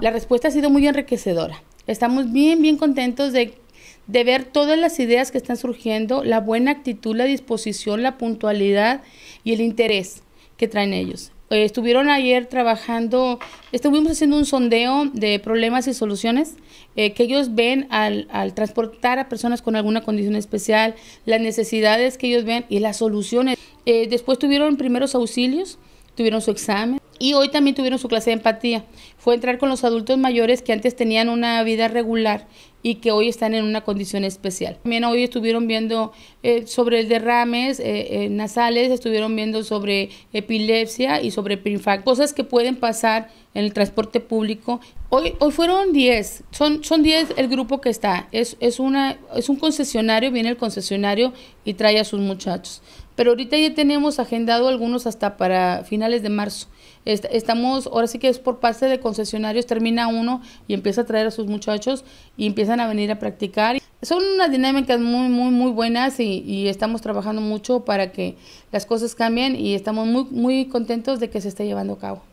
La respuesta ha sido muy enriquecedora. Estamos bien, bien contentos de, ver todas las ideas que están surgiendo, la buena actitud, la disposición, la puntualidad y el interés que traen ellos. Eh, estuvieron ayer trabajando, estuvimos haciendo un sondeo de problemas y soluciones eh, que ellos ven al, transportar a personas con alguna condición especial, las necesidades que ellos ven y las soluciones. Eh, después tuvieron primeros auxilios, tuvieron su examen, y hoy también tuvieron su clase de empatía. Fue entrar con los adultos mayores que antes tenían una vida regular y que hoy están en una condición especial. También hoy estuvieron viendo eh, sobre el derrames eh, eh, nasales, estuvieron viendo sobre epilepsia y sobre PINFAC, cosas que pueden pasar en el transporte público. Hoy, hoy fueron 10, son, son 10 el grupo que está, es, es, una, es un concesionario, viene el concesionario y trae a sus muchachos. Pero ahorita ya tenemos agendado algunos hasta para finales de marzo. estamos, ahora sí que es por parte de concesionarios, termina uno y empieza a traer a sus muchachos y empieza a venir a practicar. Son unas dinámicas muy, muy, muy buenas y, y, estamos trabajando mucho para que las cosas cambien y estamos muy, muy contentos de que se esté llevando a cabo.